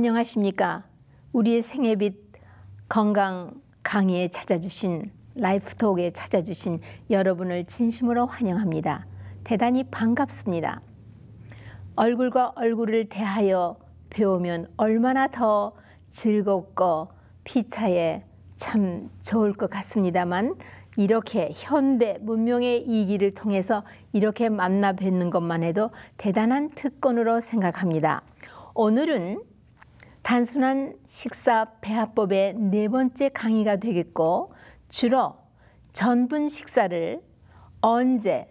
안녕하십니까. 우리의 생애 빛 건강 강의에 찾아주신 라이프톡에 찾아주신 여러분을 진심으로 환영합니다. 대단히 반갑습니다. 얼굴과 얼굴을 대하여 배우면 얼마나 더 즐겁고 피차에 참 좋을 것 같습니다만 이렇게 현대 문명의 이기를 통해서 이렇게 만나 뵙는 것만 해도 대단한 특권으로 생각합니다. 오늘은 단순한 식사 배합법의 네 번째 강의가 되겠고 주로 전분 식사를 언제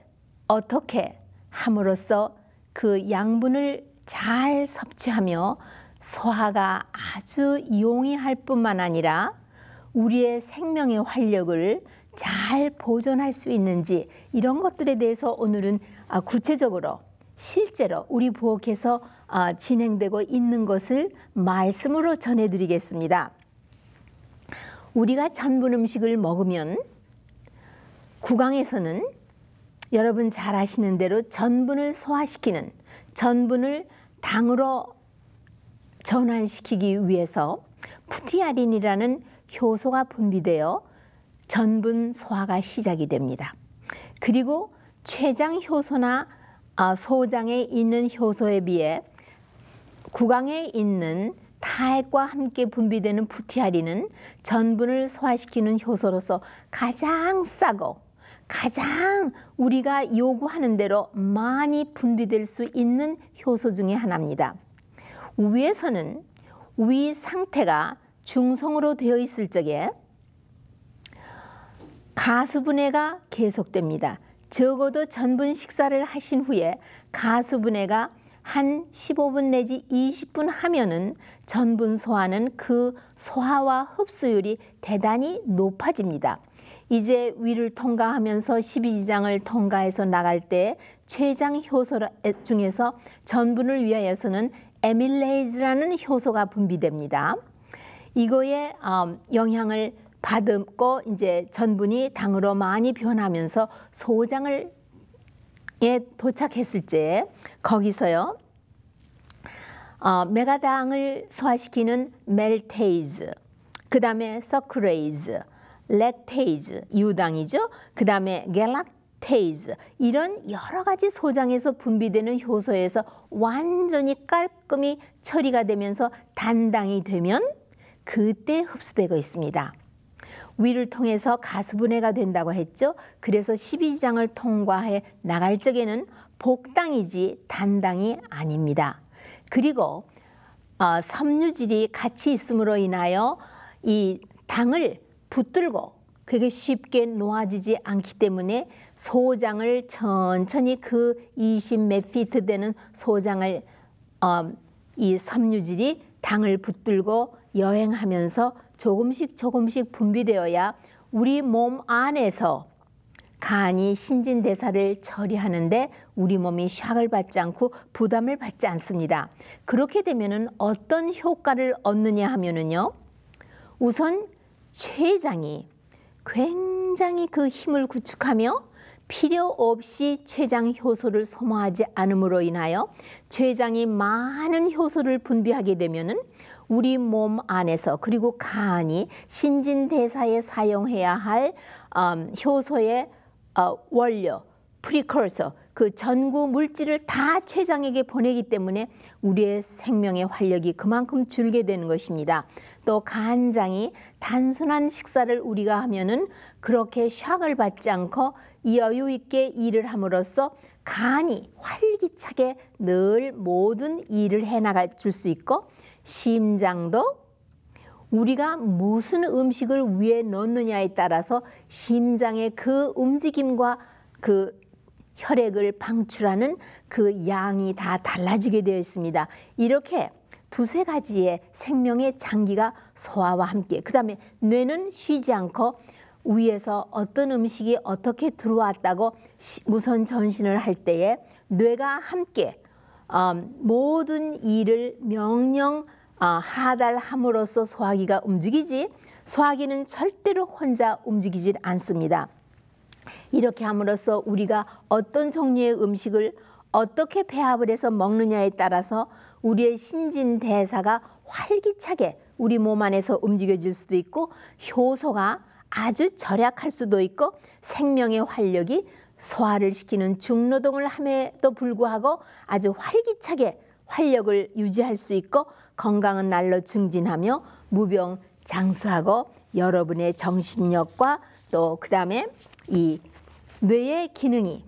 어떻게 함으로써 그 양분을 잘 섭취하며 소화가 아주 용이할 뿐만 아니라 우리의 생명의 활력을 잘 보존할 수 있는지 이런 것들에 대해서 오늘은 아, 구체적으로 실제로 우리 부엌에서 어, 진행되고 있는 것을 말씀으로 전해드리겠습니다. 우리가 전분 음식을 먹으면 구강에서는 여러분 잘 아시는 대로 전분을 소화시키는 전분을 당으로 전환시키기 위해서 푸티아린이라는 효소가 분비되어 전분 소화가 시작이 됩니다. 그리고 췌장 효소나 어, 소장에 있는 효소에 비해 구강에 있는 타액과 함께 분비되는 부티아린은 전분을 소화시키는 효소로서 가장 싸고 가장 우리가 요구하는 대로 많이 분비될 수 있는 효소 중에 하나입니다. 위에서는 위 상태가 중성으로 되어 있을 적에 가수분해가 계속됩니다. 적어도 전분 식사를 하신 후에 가수분해가 한 15분 내지 20분 하면은 전분 소화는 그 소화와 흡수율이 대단히 높아집니다. 이제 위를 통과하면서 12지장을 통과해서 나갈 때 췌장 효소 중에서 전분을 위하여서는 에밀레이즈라는 효소가 분비됩니다. 이거에 어, 영향을 받고 이제 전분이 당으로 많이 변하면서 소장을 에 도착했을 때 거기서요. 어, 메가당을 소화시키는 멜테이즈, 그 다음에 서크레이즈, 렉테이즈, 유당이죠. 그 다음에 갤락테이즈 이런 여러 가지 소장에서 분비되는 효소에서 완전히 깔끔히 처리가 되면서 단당이 되면 그때 흡수되고 있습니다. 위를 통해서 가스분해가 된다고 했죠. 그래서 1 2장을 통과해 나갈 적에는 복당이지 단당이 아닙니다. 그리고 어, 섬유질이 같이 있음으로 인하여 이 당을 붙들고 그게 쉽게 놓아지지 않기 때문에 소장을 천천히 그 20몇 피트 되는 소장을 어, 이 섬유질이 당을 붙들고 여행하면서 조금씩 조금씩 분비되어야 우리 몸 안에서 간이 신진대사를 처리하는데 우리 몸이 샥을 받지 않고 부담을 받지 않습니다. 그렇게 되면 어떤 효과를 얻느냐 하면요 우선 췌장이 굉장히 그 힘을 구축하며 필요 없이 췌장 효소를 소모하지 않음으로 인하여 췌장이 많은 효소를 분비하게 되면 우리 몸 안에서 그리고 간이 신진대사에 사용해야 할 음, 효소의 어, 원료, 프리커서, 그 전구 물질을 다 췌장에게 보내기 때문에 우리의 생명의 활력이 그만큼 줄게 되는 것입니다. 또 간장이 단순한 식사를 우리가 하면은 그렇게 샥을 받지 않고 여유 있게 일을 함으로써 간이 활기차게 늘 모든 일을 해나가 줄수 있고 심장도 우리가 무슨 음식을 위에 넣느냐에 따라서 심장의 그 움직임과 그 혈액을 방출하는 그 양이 다 달라지게 되어 있습니다. 이렇게 두세 가지의 생명의 장기가 소화와 함께 그다음에 뇌는 쉬지 않고 위에서 어떤 음식이 어떻게 들어왔다고 무선 전신을 할 때에 뇌가 함께 어, 모든 일을 명령 어, 하달함으로써 소화기가 움직이지 소화기는 절대로 혼자 움직이질 않습니다. 이렇게 함으로써 우리가 어떤 종류의 음식을 어떻게 배합을 해서 먹느냐에 따라서 우리의 신진대사가 활기차게 우리 몸 안에서 움직여질 수도 있고 효소가 아주 절약할 수도 있고 생명의 활력이 소화를 시키는 중노동을 함에도 불구하고 아주 활기차게 활력을 유지할 수 있고 건강은 날로 증진하며 무병 장수하고 여러분의 정신력과 또 그다음에 이 뇌의 기능이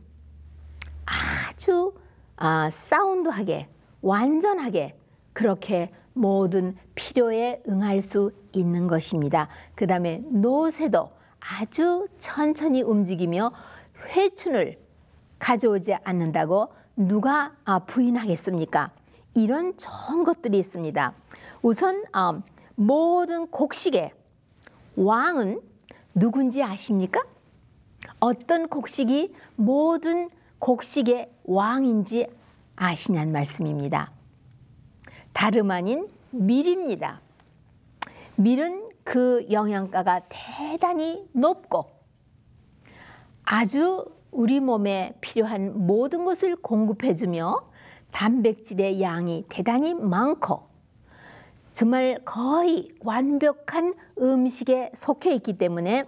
아주 아, 사운드하게 완전하게 그렇게 모든 필요에 응할 수 있는 것입니다. 그 다음에 노세도 아주 천천히 움직이며 회춘을 가져오지 않는다고 누가 아, 부인하겠습니까? 이런 좋은 것들이 있습니다. 우선 어, 모든 곡식에 왕은 누군지 아십니까? 어떤 곡식이 모든 곡식의 왕인지 아시냔 말씀입니다. 다름 아닌 밀입니다. 밀은 그 영양가가 대단히 높고 아주 우리 몸에 필요한 모든 것을 공급해주며 단백질의 양이 대단히 많고 정말 거의 완벽한 음식에 속해 있기 때문에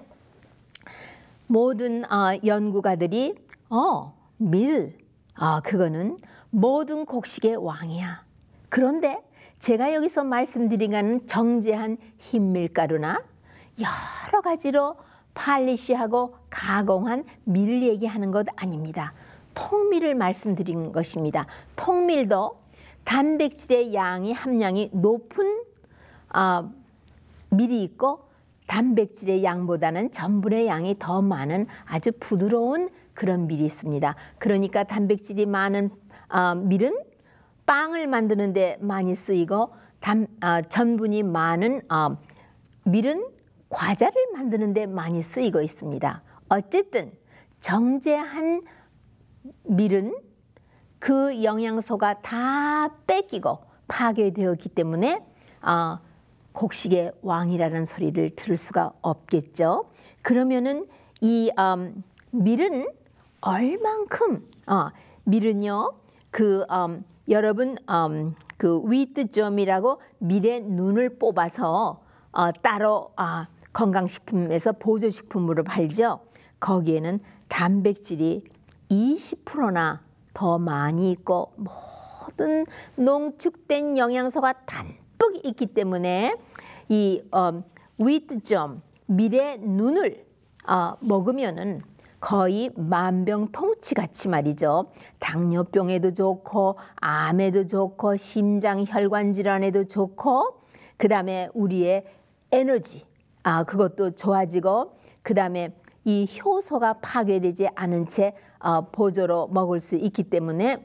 모든 어, 연구가들이 어, 밀, 어, 그거는 모든 곡식의 왕이야. 그런데 제가 여기서 말씀드린 는 정제한 흰밀가루나 여러 가지로 팔리시하고 가공한 밀 얘기하는 것 아닙니다. 통밀을 말씀드린 것입니다. 통밀도 단백질의 양이 함량이 높은 어, 밀이 있고 단백질의 양보다는 전분의 양이 더 많은 아주 부드러운 그런 밀이 있습니다. 그러니까 단백질이 많은 어, 밀은 빵을 만드는데 많이 쓰이고 단, 어, 전분이 많은 어, 밀은 과자를 만드는데 많이 쓰이고 있습니다. 어쨌든 정제한 밀은 그 영양소가 다 뺏기고 파괴되었기 때문에 아, 곡식의 왕이라는 소리를 들을 수가 없겠죠. 그러면은 이 음, 밀은 얼만큼 어, 밀은요 그 음, 여러분 음, 그 위트점이라고 밀의 눈을 뽑아서 어, 따로 아, 건강식품에서 보조식품으로 팔죠. 거기에는 단백질이 20%나 더 많이 있고 모든 농축된 영양소가 단뿍 있기 때문에 이 어, 위트점 미래 눈을 어, 먹으면은 거의 만병통치 같이 말이죠. 당뇨병에도 좋고 암에도 좋고 심장 혈관 질환에도 좋고 그다음에 우리의 에너지 아 그것도 좋아지고 그다음에 이 효소가 파괴되지 않은 채 어, 보조로 먹을 수 있기 때문에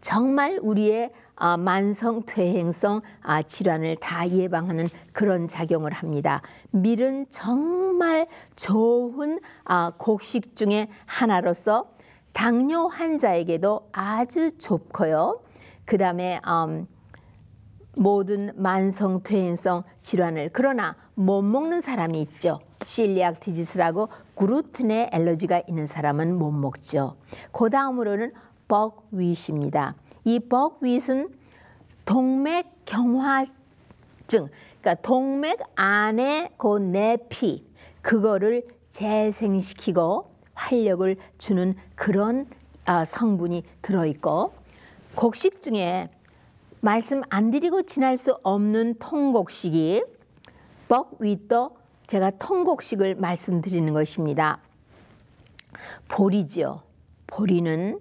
정말 우리의 어, 만성 퇴행성 아, 질환을 다 예방하는 그런 작용을 합니다. 밀은 정말 좋은 아, 곡식 중에 하나로서 당뇨 환자에게도 아주 좋고요. 그 다음에 음, 모든 만성 퇴행성 질환을 그러나 못 먹는 사람이 있죠. 실리악 디지스라고 그루튼에 알러지가 있는 사람은 못 먹죠. 그 다음으로는 버윗입니다이버윗은 동맥 경화증, 그러니까 동맥 안에 그 내피 그거를 재생시키고 활력을 주는 그런 아, 성분이 들어있고 곡식 중에 말씀 안 드리고 지날 수 없는 통곡식이 벅윗도 제가 통곡식을 말씀드리는 것입니다. 보리지요. 보리는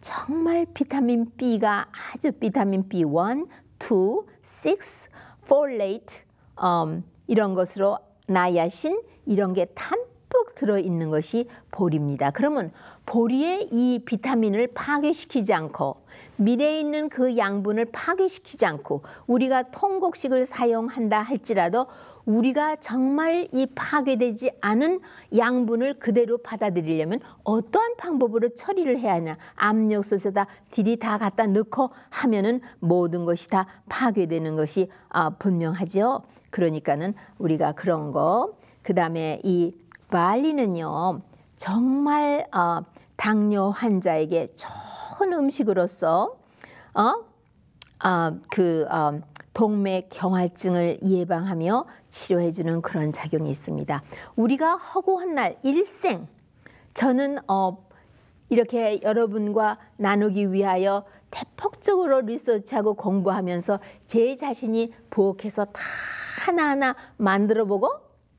정말 비타민 B가 아주 비타민 B1, 2, 6, f o l a t 이런 것으로 나야신 이런 게 담뿍 들어있는 것이 보리입니다. 그러면 보리의 이 비타민을 파괴시키지 않고 미래에 있는 그 양분을 파괴시키지 않고 우리가 통곡식을 사용한다 할지라도 우리가 정말 이 파괴되지 않은 양분을 그대로 받아들이려면 어떠한 방법으로 처리를 해야 하냐. 압력솥에다 딜이 다 갖다 넣고 하면은 모든 것이 다 파괴되는 것이 아, 분명하죠. 그러니까는 우리가 그런 거. 그 다음에 이 말리는요. 정말 어, 당뇨 환자에게 좋은 음식으로서 어? 어, 그 어, 동맥 경화증을 예방하며 치료해주는 그런 작용이 있습니다. 우리가 허구한 날 일생 저는 어, 이렇게 여러분과 나누기 위하여 대폭적으로 리서치하고 공부하면서 제 자신이 보호해서 다 하나하나 만들어보고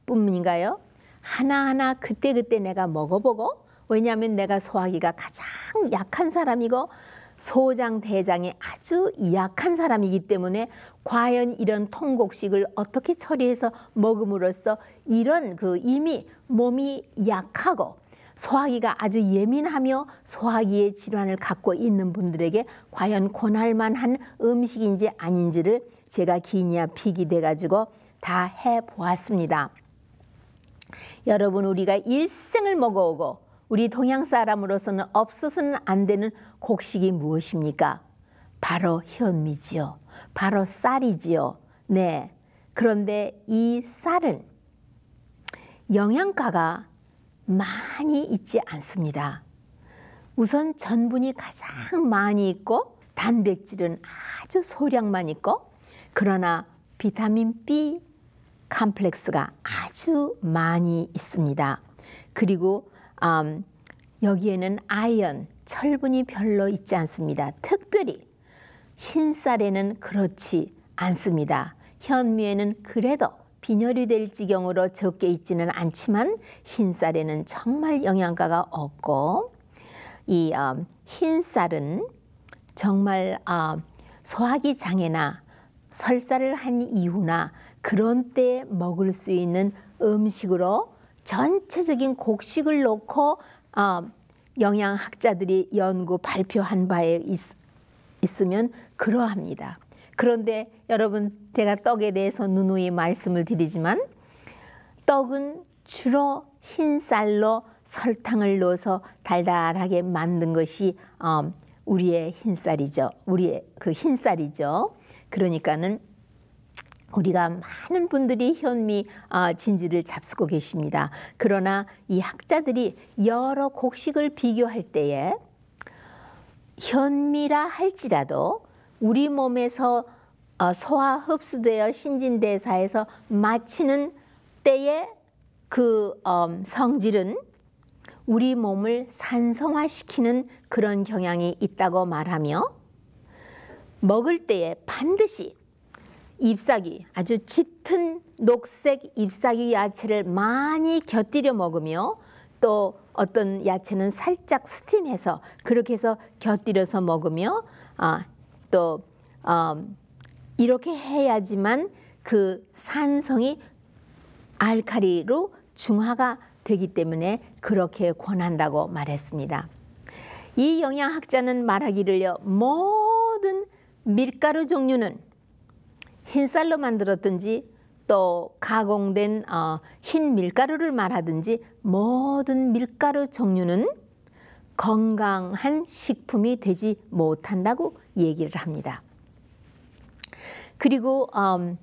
뿐인가요? 하나하나 그때그때 내가 먹어보고 왜냐하면 내가 소화기가 가장 약한 사람이고 소장 대장이 아주 약한 사람이기 때문에 과연 이런 통곡식을 어떻게 처리해서 먹음으로써 이런 그 이미 몸이 약하고 소화기가 아주 예민하며 소화기의 질환을 갖고 있는 분들에게 과연 권할만한 음식인지 아닌지를 제가 기니아 픽이 돼가지고 다 해보았습니다. 여러분 우리가 일생을 먹어오고 우리 동양 사람으로서는 없어서는 안 되는 곡식이 무엇입니까? 바로 현미지요. 바로 쌀이지요. 네. 그런데 이 쌀은 영양가가 많이 있지 않습니다. 우선 전분이 가장 많이 있고 단백질은 아주 소량만 있고 그러나 비타민 B 컴플렉스가 아주 많이 있습니다. 그리고 음, 여기에는 아연, 철분이 별로 있지 않습니다. 특별히 흰쌀에는 그렇지 않습니다. 현미에는 그래도 빈혈이 될 지경으로 적게 있지는 않지만 흰쌀에는 정말 영양가가 없고 이 어, 흰쌀은 정말 어, 소화기 장애나 설사를 한 이후나 그런 때 먹을 수 있는 음식으로 전체적인 곡식을 놓고 어, 영양학자들이 연구 발표한 바에 있, 있으면 그러합니다. 그런데 여러분 제가 떡에 대해서 누누이 말씀을 드리지만 떡은 주로 흰 쌀로 설탕을 넣어서 달달하게 만든 것이 어, 우리의 흰쌀이죠. 우리의 그 흰쌀이죠. 그러니까는 우리가 많은 분들이 현미 어, 진지를 잡수고 계십니다. 그러나 이 학자들이 여러 곡식을 비교할 때에 현미라 할지라도 우리 몸에서 어, 소화 흡수되어 신진대사에서 마치는 때에 그 음, 성질은 우리 몸을 산성화시키는 그런 경향이 있다고 말하며 먹을 때에 반드시 잎사귀 아주 짙은 녹색 잎사귀 야채를 많이 곁들여 먹으며 또 어떤 야채는 살짝 스팀해서 그렇게 해서 곁들여서 먹으며 아, 또 음, 이렇게 해야지만 그 산성이 알카리로 중화가 되기 때문에 그렇게 권한다고 말했습니다. 이 영양학자는 말하기를요. 모든 밀가루 종류는 흰쌀로 만들었든지 또 가공된 어, 흰 밀가루를 말하든지 모든 밀가루 종류는 건강한 식품이 되지 못한다고 얘기를 합니다. 그리고 음,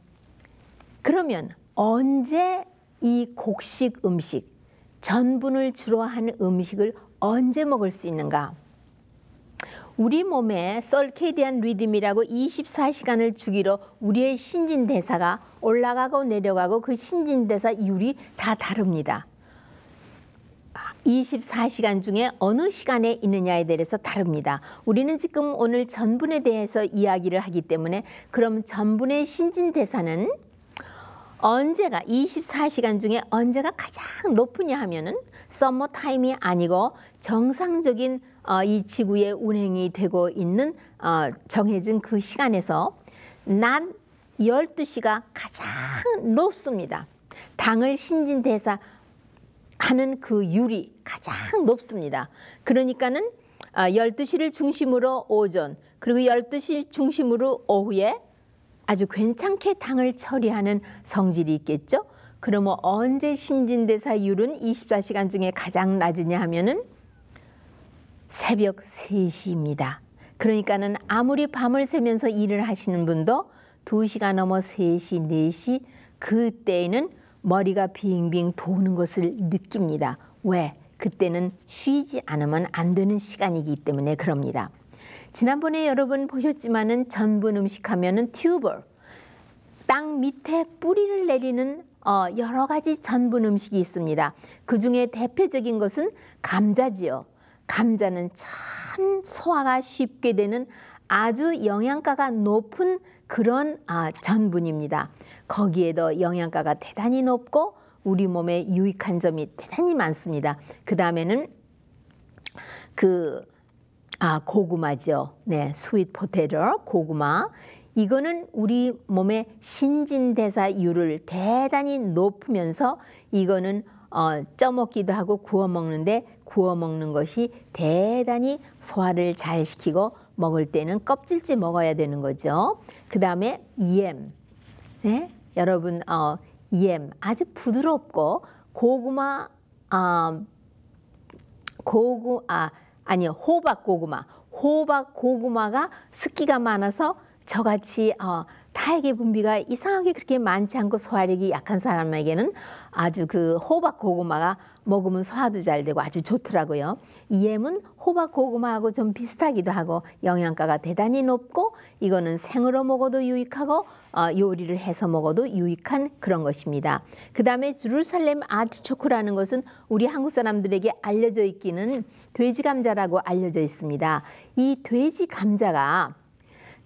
그러면 언제 이 곡식 음식, 전분을 주로 한 음식을 언제 먹을 수 있는가? 우리 몸에 썰케디안 리듬이라고 24시간을 주기로 우리의 신진대사가 올라가고 내려가고 그 신진대사 율이다 다릅니다. 24시간 중에 어느 시간에 있느냐에 대해서 다릅니다. 우리는 지금 오늘 전분에 대해서 이야기를 하기 때문에 그럼 전분의 신진대사는 언제가 24시간 중에 언제가 가장 높으냐 하면은 썸머 타임이 아니고 정상적인 어, 이 지구의 운행이 되고 있는 어, 정해진 그 시간에서 낮 12시가 가장 높습니다. 당을 신진대사 하는 그 율이 가장 높습니다. 그러니까는 12시를 아, 중심으로 오전 그리고 12시 중심으로 오후에 아주 괜찮게 당을 처리하는 성질이 있겠죠. 그러면 언제 신진대사율은 24시간 중에 가장 낮으냐 하면은 새벽 3시입니다. 그러니까는 아무리 밤을 새면서 일을 하시는 분도 2시가 넘어 3시, 4시 그때에는 머리가 빙빙 도는 것을 느낍니다. 왜? 그때는 쉬지 않으면 안 되는 시간이기 때문에 그럽니다. 지난번에 여러분 보셨지만은 전분 음식하면은 튜버 땅 밑에 뿌리를 내리는 어, 여러 가지 전분 음식이 있습니다. 그 중에 대표적인 것은 감자지요. 감자는 참 소화가 쉽게 되는 아주 영양가가 높은 그런 아, 전분입니다. 거기에도 영양가가 대단히 높고 우리 몸에 유익한 점이 대단히 많습니다. 그 다음에는 그, 아, 고구마죠. 네, 스윗 포테로, 고구마. 이거는 우리 몸의 신진대사율을 대단히 높으면서 이거는 어, 쪄먹기도 하고 구워 먹는데 구워 먹는 것이 대단히 소화를 잘 시키고 먹을 때는 껍질째 먹어야 되는 거죠. 그 다음에 EM. 네? 여러분 어, 엠 아주 부드럽고 고구마 아 고구 아 아니요 호박 고구마 호박 고구마가 습기가 많아서 저같이 어, 타액의 분비가 이상하게 그렇게 많지 않고 소화력이 약한 사람에게는 아주 그 호박 고구마가 먹으면 소화도 잘 되고 아주 좋더라고요. 이엠은 호박 고구마하고 좀 비슷하기도 하고 영양가가 대단히 높고 이거는 생으로 먹어도 유익하고 어, 요리를 해서 먹어도 유익한 그런 것입니다. 그 다음에 주루살렘 아트초크라는 것은 우리 한국 사람들에게 알려져 있기는 돼지 감자라고 알려져 있습니다. 이 돼지 감자가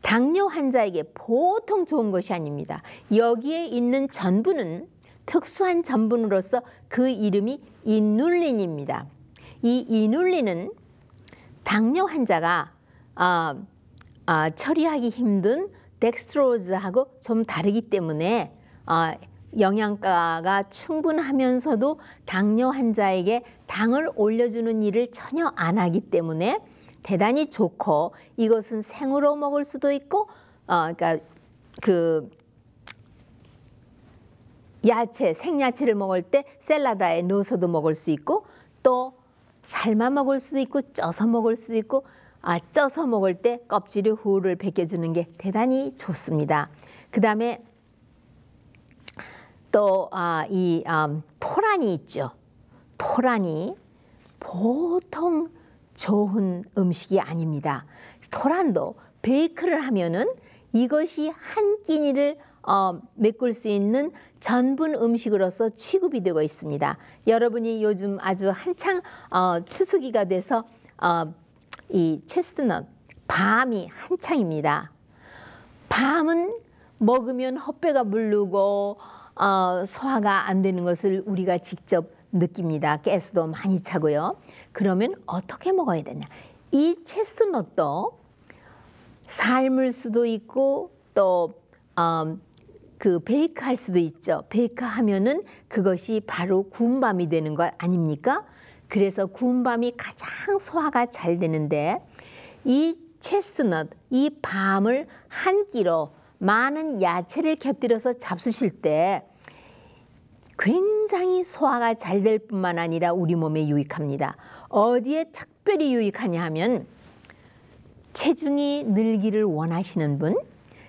당뇨 환자에게 보통 좋은 것이 아닙니다. 여기에 있는 전분은 특수한 전분으로서 그 이름이 이눌린입니다. 이 이눌린은 당뇨 환자가 어, 어, 처리하기 힘든 덱스트로즈하고 좀 다르기 때문에 어, 영양가가 충분하면서도 당뇨 환자에게 당을 올려주는 일을 전혀 안 하기 때문에 대단히 좋고 이것은 생으로 먹을 수도 있고 어, 그러니까 그 야채, 생야채를 먹을 때 샐러드에 넣어서도 먹을 수 있고 또 삶아 먹을 수도 있고 쪄서 먹을 수도 있고 아, 쪄서 먹을 때 껍질의 후를 벗겨주는 게 대단히 좋습니다. 그 다음에 또이 아, 아, 토란이 있죠. 토란이 보통 좋은 음식이 아닙니다. 토란도 베이크를 하면은 이것이 한 끼니를 어, 메꿀 수 있는 전분 음식으로서 취급이 되고 있습니다. 여러분이 요즘 아주 한창 어, 추수기가 돼서 어, 이 체스트넛, 밤이 한창입니다. 밤은 먹으면 헛배가 물르고 어, 소화가 안 되는 것을 우리가 직접 느낍니다. 가스도 많이 차고요. 그러면 어떻게 먹어야 되냐? 이 체스넛도 삶을 수도 있고 또 어, 그 베이크할 수도 있죠. 베이크하면은 그것이 바로 군밤이 되는 것 아닙니까? 그래서 군밤이 가장 소화가 잘 되는데 이 체스넛, 이 밤을 한 끼로 많은 야채를 곁들여서 잡수실 때 굉장히 소화가 잘 될 뿐만 아니라 우리 몸에 유익합니다. 어디에 특별히 유익하냐 하면 체중이 늘기를 원하시는 분,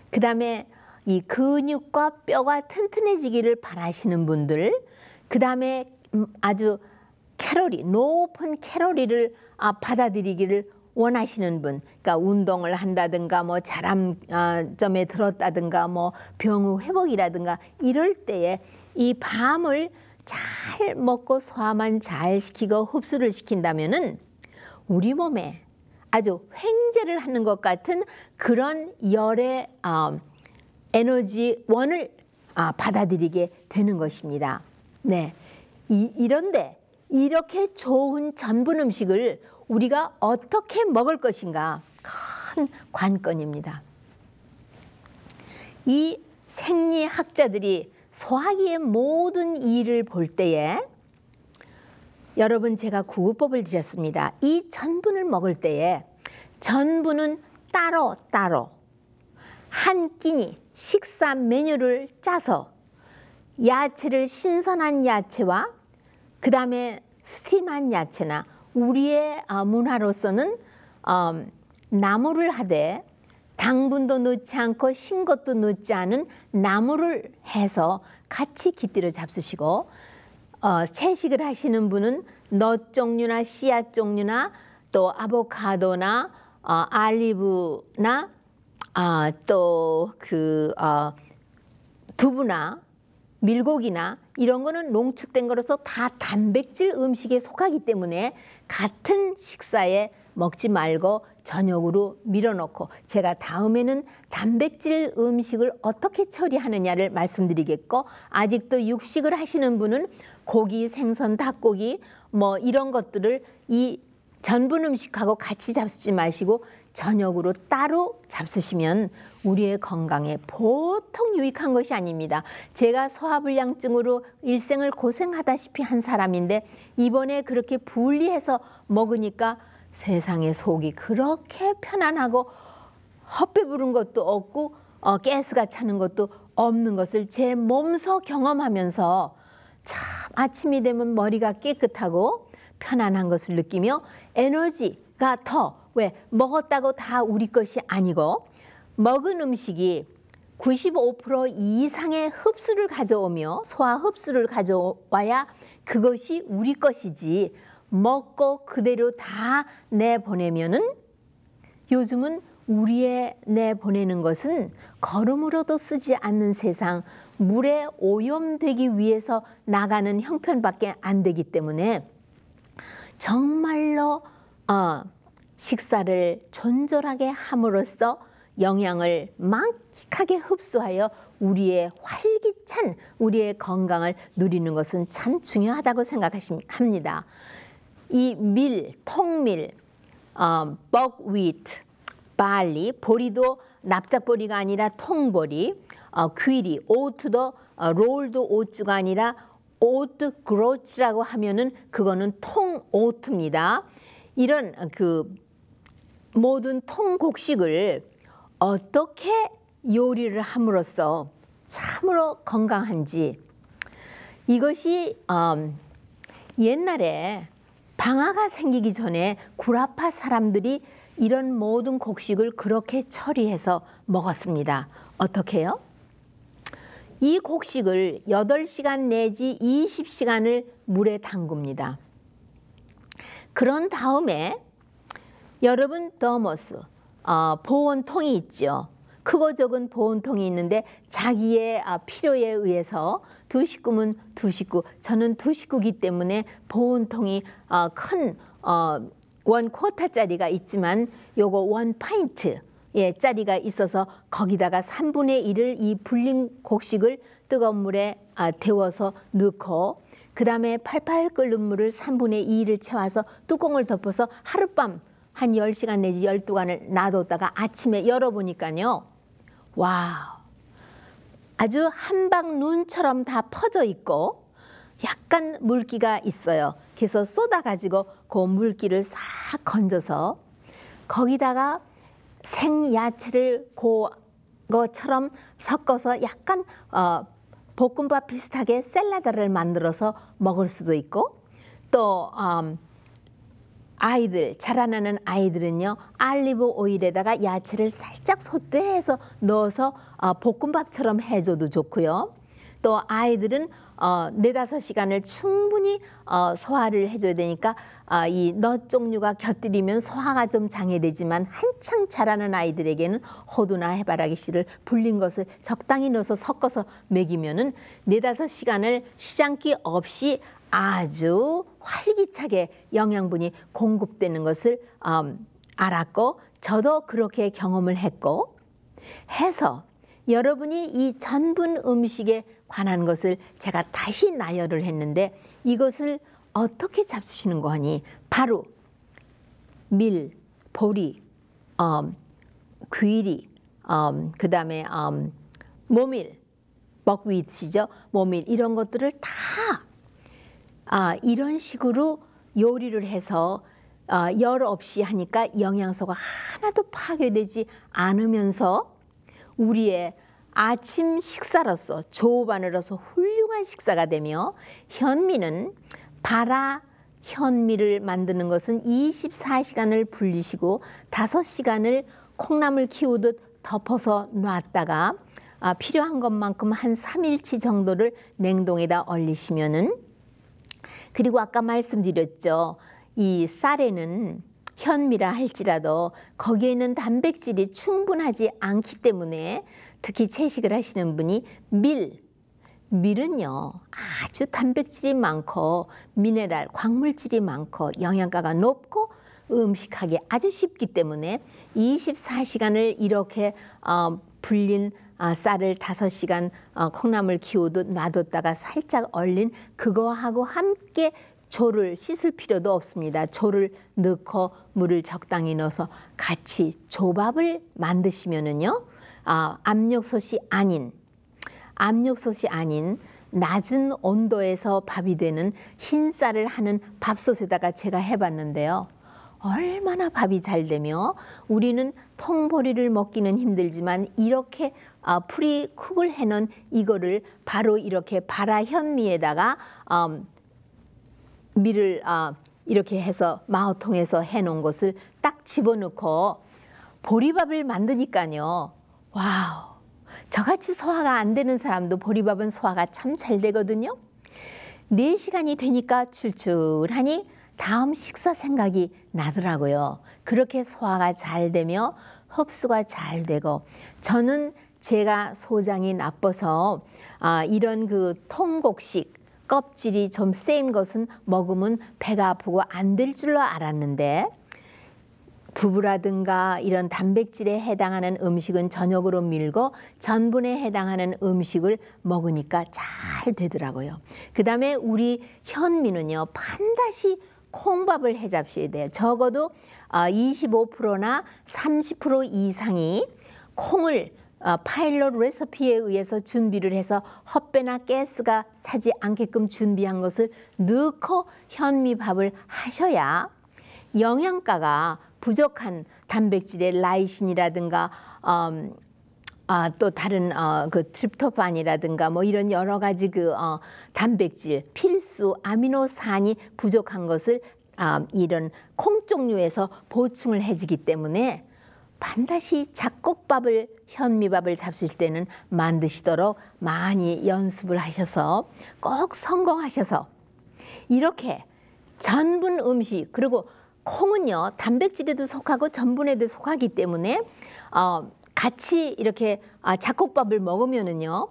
그 다음에 이 근육과 뼈가 튼튼해지기를 바라시는 분들, 그 다음에 음, 아주 캐러리, 높은 캐러리를 아, 받아들이기를 원하시는 분, 그러니까 운동을 한다든가 뭐 자람점에 아, 들었다든가 뭐 병후 회복이라든가 이럴 때에 이 밤을 잘 먹고 소화만 잘 시키고 흡수를 시킨다면은 우리 몸에 아주 횡재를 하는 것 같은 그런 열의 어, 에너지 원을 아, 받아들이게 되는 것입니다. 네. 이, 이런데 이렇게 좋은 전분 음식을 우리가 어떻게 먹을 것인가 큰 관건입니다. 이 생리학자들이 소화기의 모든 일을 볼 때에 여러분 제가 구급법을 드렸습니다. 이 전분을 먹을 때에 전분은 따로따로 따로 한 끼니 식사 메뉴를 짜서 야채를 신선한 야채와 그 다음에 스팀한 야채나 우리의 어, 문화로서는 어, 나무를 하되 당분도 넣지 않고 신 것도 넣지 않은 나무를 해서 같이 깃들여 잡수시고 어, 채식을 하시는 분은 넛 종류나 씨앗 종류나 또 아보카도나 알리브나 아, 또그 어, 아, 두부나 밀고기나 이런 거는 농축된 거로서 다 단백질 음식에 속하기 때문에 같은 식사에 먹지 말고 저녁으로 밀어넣고 제가 다음에는 단백질 음식을 어떻게 처리하느냐를 말씀드리겠고 아직도 육식을 하시는 분은 고기, 생선, 닭고기 뭐 이런 것들을 이 전분 음식하고 같이 잡수지 마시고 저녁으로 따로 잡수시면 우리의 건강에 보통 유익한 것이 아닙니다. 제가 소화불량증으로 일생을 고생하다시피 한 사람인데 이번에 그렇게 분리해서 먹으니까 세상의 속이 그렇게 편안하고 헛배부른 것도 없고 어, 가스가 차는 것도 없는 것을 제 몸소 경험하면서 참 아침이 되면 머리가 깨끗하고 편안한 것을 느끼며 에너지가 더 왜? 먹었다고 다 우리 것이 아니고 먹은 음식이 95% 이상의 흡수를 가져오며 소화 흡수를 가져와야 그것이 우리 것이지 먹고 그대로 다 내보내면은 요즘은 우리의 내보내는 것은 걸음으로도 쓰지 않는 세상 물에 오염되기 위해서 나가는 형편밖에 안 되기 때문에 정말로 어, 식사를 존절하게 함으로써 영양을 만끽하게 흡수하여 우리의 활기찬 우리의 건강을 누리는 것은 참 중요하다고 생각합니다. 이 밀, 통밀, 어, 버그위트, 발리, 보리도 납작보리가 아니라 통보리, 어, 귀리, 오트도 어, 롤드오츠가 아니라 오트 그로치라고 하면은 그거는 통 오트입니다. 이런 그 모든 통곡식을 어떻게 요리를 함으로써 참으로 건강한지 이것이 음, 옛날에 방아가 생기기 전에 구라파 사람들이 이런 모든 곡식을 그렇게 처리해서 먹었습니다. 어떻게요? 이 곡식을 8시간 내지 20시간을 물에 담굽니다. 그런 다음에 여러분 더머스 어, 보온통이 있죠. 크고 적은 보온통이 있는데 자기의 아, 필요에 의해서 두 식구면 두 식구 저는 두 식구기 때문에 보온통이 아, 어, 큰원 쿼터짜리가 있지만 요거 원 파인트 예, 짜리가 있어서 거기다가 3분의 1을 이 불린 곡식을 뜨거운 물에 아, 데워서 넣고 그 다음에 팔팔 끓는 물을 3분의 2를 채워서 뚜껑을 덮어서 하룻밤 한 10시간 내지 12시간을 놔뒀다가 아침에 열어보니까요. 와우. 아주 한방 눈처럼 다 퍼져 있고 약간 물기가 있어요. 그래서 쏟아가지고 그 물기를 싹 건져서 거기다가 생야채를 그것처럼 섞어서 약간 어, 볶음밥 비슷하게 샐러드를 만들어서 먹을 수도 있고 또 음, 아이들 자라나는 아이들은요 알리브 오일에다가 야채를 살짝 솥대해서 넣어서 어, 볶음밥처럼 해줘도 좋고요. 또 아이들은 어, 네다섯 시간을 충분히 어, 소화를 해줘야 되니까 어, 이넛 종류가 곁들이면 소화가 좀 장애되지만 한창 자라는 아이들에게는 호두나 해바라기 씨를 불린 것을 적당히 넣어서 섞어서 먹이면은 네다섯 시간을 시장기 없이 아주 활기차게 영양분이 공급되는 것을 음, 알았고 저도 그렇게 경험을 했고 해서 여러분이 이 전분 음식에 관한 것을 제가 다시 나열을 했는데 이것을 어떻게 잡수시는 거니 바로 밀, 보리, 음, 귀리, 음, 그 다음에 음, 모밀, 먹위치죠. 모밀 이런 것들을 다 아, 이런 식으로 요리를 해서 아, 열 없이 하니까 영양소가 하나도 파괴되지 않으면서 우리의 아침 식사로서 조반으로서 훌륭한 식사가 되며 현미는 바라 현미를 만드는 것은 24시간을 불리시고 5시간을 콩나물 키우듯 덮어서 놨다가 아, 필요한 것만큼 한 3일치 정도를 냉동에다 얼리시면은 그리고 아까 말씀드렸죠. 이 쌀에는 현미라 할지라도 거기에 는 단백질이 충분하지 않기 때문에 특히 채식을 하시는 분이 밀, 밀은요 아주 단백질이 많고 미네랄, 광물질이 많고 영양가가 높고 음식하기 아주 쉽기 때문에 24시간을 이렇게 어, 불린 아, 쌀을 다섯 시간 어, 콩나물 키우듯 놔뒀다가 살짝 얼린 그거하고 함께 조를 씻을 필요도 없습니다. 조를 넣고 물을 적당히 넣어서 같이 조밥을 만드시면은요. 아, 압력솥이 아닌 압력솥이 아닌 낮은 온도에서 밥이 되는 흰쌀을 하는 밥솥에다가 제가 해봤는데요. 얼마나 밥이 잘 되며 우리는 통보리를 먹기는 힘들지만 이렇게 어, 풀이 쿡을 해놓은 이거를 바로 이렇게 발아현미에다가 어, 음, 밀을 어, 이렇게 해서 마호통에서 해놓은 것을 딱 집어넣고 보리밥을 만드니까요. 와우. 저같이 소화가 안 되는 사람도 보리밥은 소화가 참 잘 되거든요. 4시간이 되니까 출출하니 다음 식사 생각이 나더라고요. 그렇게 소화가 잘 되며 흡수가 잘 되고 저는 제가 소장이 나빠서 아, 이런 그 통곡식 껍질이 좀 센 것은 먹으면 배가 아프고 안 될 줄로 알았는데 두부라든가 이런 단백질에 해당하는 음식은 저녁으로 밀고 전분에 해당하는 음식을 먹으니까 잘 되더라고요. 그 다음에 우리 현미는요, 반드시 콩밥을 해 잡셔야 돼요. 적어도 25%나 아, 30% 이상이 콩을 어, 파일럿 레시피에 의해서 준비를 해서 헛배나 가스가 사지 않게끔 준비한 것을 넣고 현미밥을 하셔야 영양가가 부족한 단백질의 라이신이라든가 음, 아, 또 다른 어, 그 트립토판이라든가 뭐 이런 여러 가지 그 어, 단백질 필수 아미노산이 부족한 것을 아, 이런 콩 종류에서 보충을 해주기 때문에 반드시 잡곡밥을 현미밥을 잡수실 때는 만드시도록 많이 연습을 하셔서 꼭 성공하셔서 이렇게 전분 음식 그리고 콩은요 단백질에도 속하고 전분에도 속하기 때문에 어, 같이 이렇게 아, 잡곡밥을 먹으면은요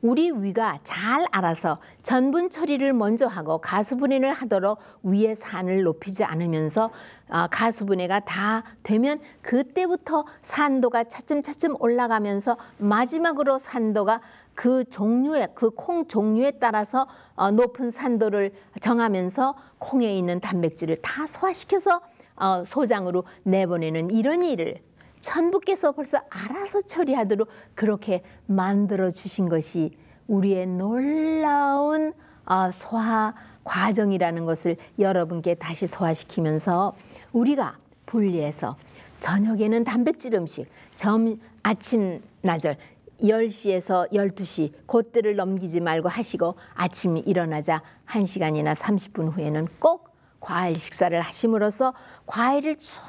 우리 위가 잘 알아서 전분 처리를 먼저 하고 가수분해를 하도록 위의 산을 높이지 않으면서 아, 가수분해가 다 되면 그때부터 산도가 차츰차츰 올라가면서 마지막으로 산도가 그 종류의 그 콩 종류에 따라서 어, 높은 산도를 정하면서 콩에 있는 단백질을 다 소화시켜서 어, 소장으로 내보내는 이런 일을 산부께서 벌써 알아서 처리하도록 그렇게 만들어 주신 것이 우리의 놀라운 어, 소화 과정이라는 것을 여러분께 다시 소화시키면서 우리가 분리해서 저녁에는 단백질 음식, 점 아침 낮을 10시에서 12시 그때를 넘기지 말고 하시고 아침이 일어나자 1시간이나 30분 후에는 꼭 과일 식사를 하심으로써 과일을 쭉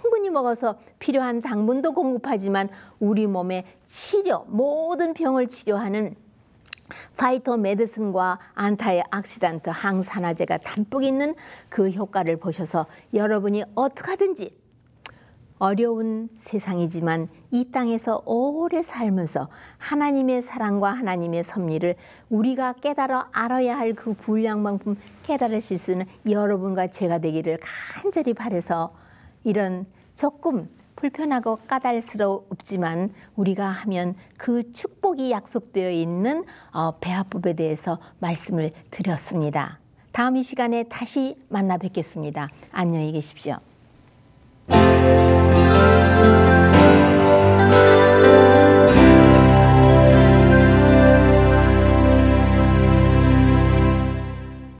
충분히 먹어서 필요한 당분도 공급하지만 우리 몸의 치료, 모든 병을 치료하는 파이터 메드슨과 안타의 악시단트 항산화제가 담뿍 있는 그 효과를 보셔서 여러분이 어떻게 하든지 어려운 세상이지만 이 땅에서 오래 살면서 하나님의 사랑과 하나님의 섭리를 우리가 깨달아 알아야 할그 분량만큼 깨달으실 수 있는 여러분과 제가 되기를 간절히 바래서 이런 조금 불편하고 까다롭지만 달 우리가 하면 그 축복이 약속되어 있는 어, 배합법에 대해서 말씀을 드렸습니다. 다음 이 시간에 다시 만나 뵙겠습니다. 안녕히 계십시오.